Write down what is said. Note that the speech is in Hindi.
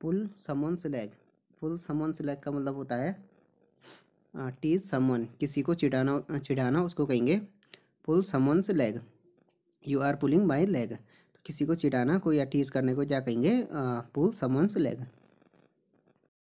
पुल समन स्लैग पुल समन स्लैग का मतलब होता है टीज समन किसी को चिढ़ाना चिढ़ाना उसको कहेंगे pull someone leg you are pulling my leg किसी को चिढ़ाना कोई या टीज करने को क्या कहेंगे पुल समन लेग